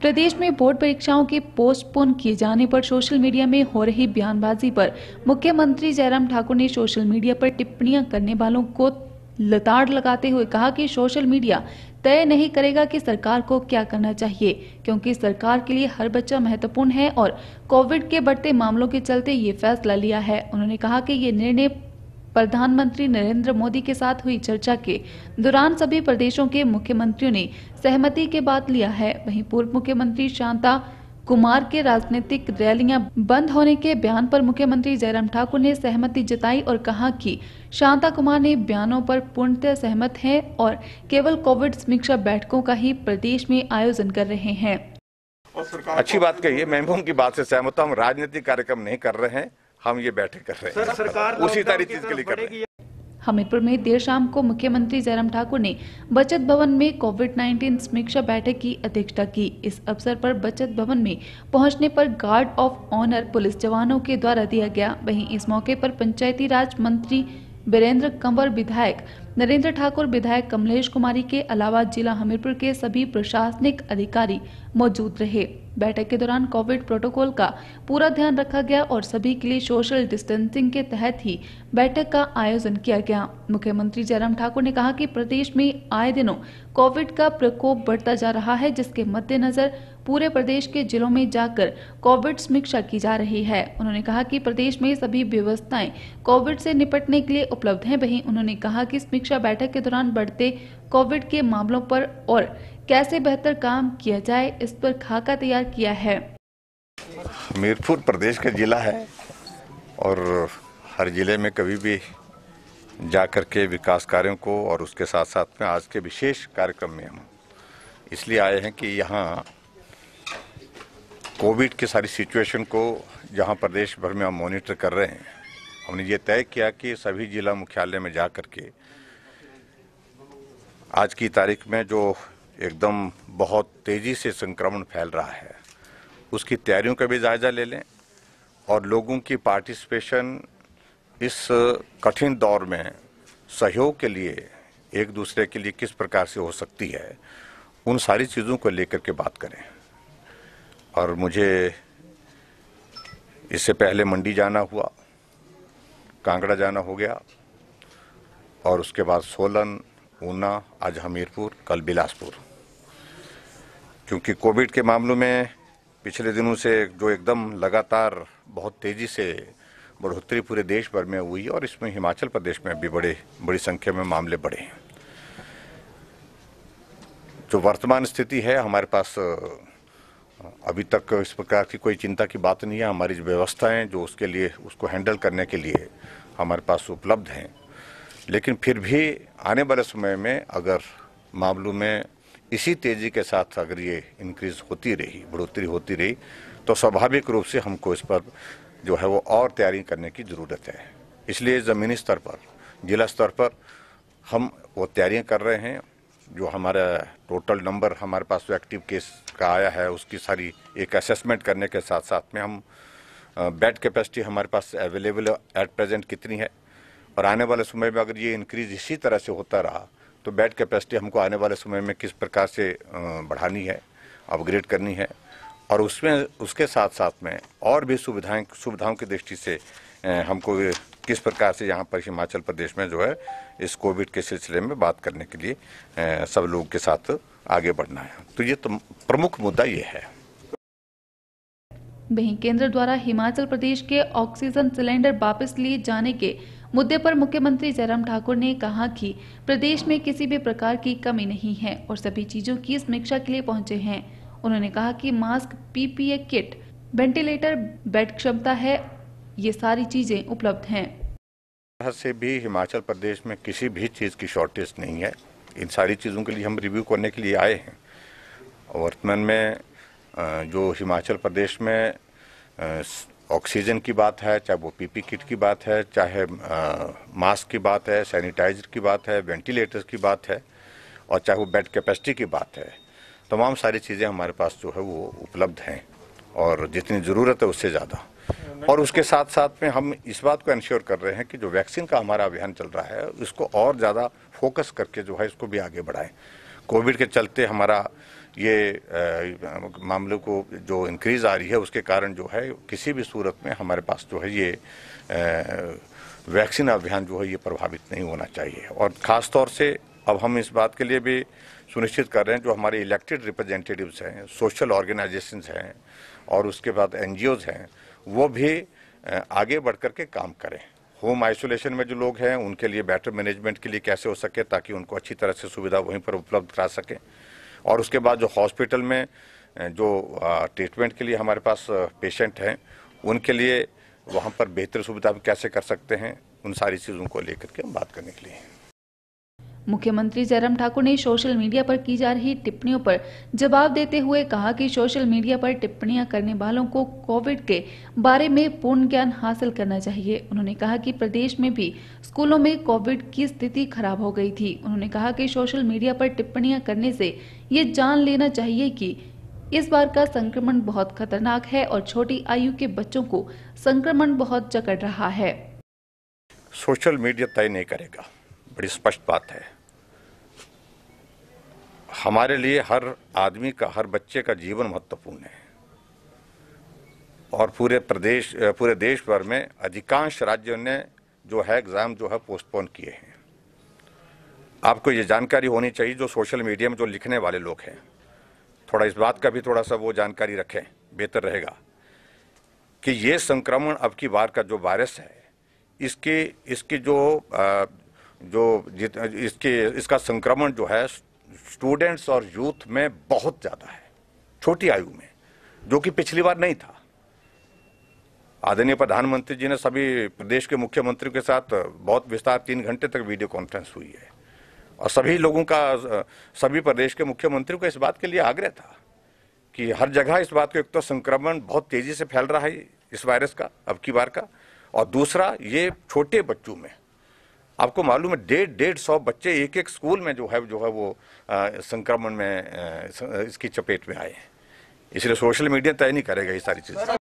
प्रदेश में बोर्ड परीक्षाओं के पोस्टपोन किए जाने पर सोशल मीडिया में हो रही बयानबाजी पर मुख्यमंत्री जयराम ठाकुर ने सोशल मीडिया पर टिप्पणियां करने वालों को लताड़ लगाते हुए कहा कि सोशल मीडिया तय नहीं करेगा कि सरकार को क्या करना चाहिए क्योंकि सरकार के लिए हर बच्चा महत्वपूर्ण है और कोविड के बढ़ते मामलों के चलते ये फैसला लिया है उन्होंने कहा कि ये निर्णय प्रधानमंत्री नरेंद्र मोदी के साथ हुई चर्चा के दौरान सभी प्रदेशों के मुख्यमंत्रियों ने सहमति के बाद लिया है वहीं पूर्व मुख्यमंत्री शांता कुमार के राजनीतिक रैलियां बंद होने के बयान पर मुख्यमंत्री जयराम ठाकुर ने सहमति जताई और कहा कि शांता कुमार ने बयानों पर पूर्णतः सहमत हैं और केवल कोविड समीक्षा बैठकों का ही प्रदेश में आयोजन कर रहे हैं अच्छी बात कही है मैं उनकी बात से सहमत हूँ राजनीतिक कार्यक्रम नहीं कर रहे हैं हम ये बैठे कर रहे हैं सरकार तो उसी तारीख चीज के लिए कर रहे हैं हमीरपुर में देर शाम को मुख्यमंत्री जयराम ठाकुर ने बचत भवन में कोविड 19 समीक्षा बैठक की अध्यक्षता की इस अवसर पर बचत भवन में पहुंचने पर गार्ड ऑफ ऑनर पुलिस जवानों के द्वारा दिया गया वहीं इस मौके पर पंचायती राज मंत्री वीरेंद्र कंवर विधायक नरेंद्र ठाकुर विधायक कमलेश कुमारी के अलावा जिला हमीरपुर के सभी प्रशासनिक अधिकारी मौजूद रहे बैठक के दौरान कोविड प्रोटोकॉल का पूरा ध्यान रखा गया और सभी के लिए सोशल डिस्टेंसिंग के तहत ही बैठक का आयोजन किया गया मुख्यमंत्री जयराम ठाकुर ने कहा कि प्रदेश में आए दिनों कोविड का प्रकोप बढ़ता जा रहा है जिसके मद्देनजर पूरे प्रदेश के जिलों में जाकर कोविड समीक्षा की जा रही है उन्होंने कहा कि प्रदेश में सभी व्यवस्थाएं कोविड से निपटने के लिए उपलब्ध हैं वहीं उन्होंने कहा कि समीक्षा बैठक के दौरान बढ़ते कोविड के मामलों पर और कैसे बेहतर काम किया जाए इस पर खाका तैयार किया है हमीरपुर प्रदेश का जिला है और हर जिले में कभी भी जा कर के विकास कार्यों को और उसके साथ साथ में आज के विशेष कार्यक्रम में हम इसलिए आए हैं कि यहाँ कोविड की सारी सिचुएशन को जहाँ प्रदेश भर में हम मॉनिटर कर रहे हैं हमने ये तय किया कि सभी जिला मुख्यालय में जा कर के आज की तारीख में जो एकदम बहुत तेज़ी से संक्रमण फैल रहा है उसकी तैयारियों का भी जायज़ा ले लें और लोगों की पार्टिसिपेशन इस कठिन दौर में सहयोग के लिए एक दूसरे के लिए किस प्रकार से हो सकती है उन सारी चीज़ों को लेकर के बात करें और मुझे इससे पहले मंडी जाना हुआ कांगड़ा जाना हो गया और उसके बाद सोलन ऊना आज हमीरपुर कल बिलासपुर क्योंकि कोविड के मामलों में पिछले दिनों से जो एकदम लगातार बहुत तेज़ी से बढ़ोतरी पूरे देश भर में हुई और इसमें हिमाचल प्रदेश में भी बड़े बड़ी संख्या में मामले बढ़े हैं जो वर्तमान स्थिति है हमारे पास अभी तक इस प्रकार की कोई चिंता की बात नहीं है हमारी जो व्यवस्थाएं जो उसके लिए उसको हैंडल करने के लिए हमारे पास उपलब्ध हैं लेकिन फिर भी आने वाले समय में अगर मामलों में इसी तेजी के साथ अगर ये इंक्रीज होती रही बढ़ोतरी होती रही तो स्वाभाविक रूप से हमको इस पर जो है वो और तैयारी करने की ज़रूरत है इसलिए ज़मीनी स्तर पर जिला स्तर पर हम वो तैयारियाँ कर रहे हैं जो हमारा टोटल नंबर हमारे पास जो एक्टिव केस का आया है उसकी सारी एक असेसमेंट करने के साथ साथ में हम बेड कैपेसिटी हमारे पास अवेलेबल एट प्रेजेंट कितनी है और आने वाले समय में अगर ये इंक्रीज इसी तरह से होता रहा तो बेड कैपेसिटी हमको आने वाले समय में किस प्रकार से बढ़ानी है अपग्रेड करनी है और उसमें उसके साथ साथ में और भी सुविधाएं सुविधाओं की दृष्टि से हमको किस प्रकार से यहाँ पर हिमाचल प्रदेश में जो है इस कोविड के सिलसिले में बात करने के लिए सब लोगों के साथ आगे बढ़ना है तो ये तो प्रमुख मुद्दा ये है वहीं केंद्र द्वारा हिमाचल प्रदेश के ऑक्सीजन सिलेंडर वापस लिए जाने के मुद्दे पर मुख्यमंत्री जयराम ठाकुर ने कहा कि प्रदेश में किसी भी प्रकार की कमी नहीं है और सभी चीजों की समीक्षा के लिए पहुंचे हैं उन्होंने कहा कि mask PPE kit ventilator bed क्षमता है ये सारी चीजें उपलब्ध हैं से भी हिमाचल प्रदेश में किसी भी चीज़ की शॉर्टेज नहीं है इन सारी चीज़ों के लिए हम रिव्यू करने के लिए आए हैं वर्तमान में जो हिमाचल प्रदेश में ऑक्सीजन की बात है चाहे वो पीपी किट की बात है चाहे मास्क की बात है सैनिटाइजर की बात है वेंटिलेटर्स की बात है और चाहे वो बेड कैपेसिटी की बात है तमाम सारी चीज़ें हमारे पास जो है वो उपलब्ध हैं और जितनी ज़रूरत है उससे ज़्यादा और उसके साथ साथ में हम इस बात को इंश्योर कर रहे हैं कि जो वैक्सीन का हमारा अभियान चल रहा है उसको और ज़्यादा फोकस करके जो है इसको भी आगे बढ़ाएं कोविड के चलते हमारा ये मामलों को जो इंक्रीज आ रही है उसके कारण जो है किसी भी सूरत में हमारे पास जो है ये वैक्सीन अभियान जो है ये प्रभावित नहीं होना चाहिए और ख़ास तौर से अब हम इस बात के लिए भी सुनिश्चित कर रहे हैं जो हमारे इलेक्टेड रिप्रेजेंटेटिव्स हैं सोशल ऑर्गेनाइजेशन हैं और उसके बाद एन हैं वो भी आगे बढ़ कर के काम करें होम आइसोलेशन में जो लोग हैं उनके लिए बेटर मैनेजमेंट के लिए कैसे हो सके ताकि उनको अच्छी तरह से सुविधा वहीं पर उपलब्ध करा सकें और उसके बाद जो हॉस्पिटल में जो ट्रीटमेंट के लिए हमारे पास पेशेंट हैं उनके लिए वहाँ पर बेहतर सुविधा कैसे कर सकते हैं उन सारी चीज़ों को लेकर के हम बात करने के लिए मुख्यमंत्री जयराम ठाकुर ने सोशल मीडिया पर की जा रही टिप्पणियों पर जवाब देते हुए कहा कि सोशल मीडिया पर टिप्पणियां करने वालों को कोविड के बारे में पूर्ण ज्ञान हासिल करना चाहिए उन्होंने कहा कि प्रदेश में भी स्कूलों में कोविड की स्थिति खराब हो गई थी उन्होंने कहा कि सोशल मीडिया पर टिप्पणियां करने से ये जान लेना चाहिए कि इस बार का संक्रमण बहुत खतरनाक है और छोटी आयु के बच्चों को संक्रमण बहुत जकड़ रहा है सोशल मीडिया तय नहीं करेगा बड़ी स्पष्ट बात है हमारे लिए हर आदमी का हर बच्चे का जीवन महत्वपूर्ण है और पूरे प्रदेश पूरे देश भर में अधिकांश राज्यों ने जो है एग्ज़ाम जो है पोस्टपोन किए हैं आपको ये जानकारी होनी चाहिए जो सोशल मीडिया में जो लिखने वाले लोग हैं थोड़ा इस बात का भी थोड़ा सा वो जानकारी रखें बेहतर रहेगा कि ये संक्रमण अब की बार का जो वायरस है इसके इसकी जो आ, जो जित इसके इसका संक्रमण जो है स्टूडेंट्स और यूथ में बहुत ज़्यादा है छोटी आयु में जो कि पिछली बार नहीं था आदरणीय प्रधानमंत्री जी ने सभी प्रदेश के मुख्यमंत्रियों के साथ बहुत विस्तार तीन घंटे तक वीडियो कॉन्फ्रेंस हुई है और सभी लोगों का सभी प्रदेश के मुख्यमंत्रियों का इस बात के लिए आग्रह था कि हर जगह इस बात को एक तो संक्रमण बहुत तेज़ी से फैल रहा है इस वायरस का अब की बार का और दूसरा ये छोटे बच्चों में आपको मालूम है डेढ़ डेढ़ सौ बच्चे एक एक स्कूल में जो है जो है वो संक्रमण में इसकी चपेट में आए हैं इसलिए सोशल मीडिया तय नहीं करेगा ये सारी चीज़ें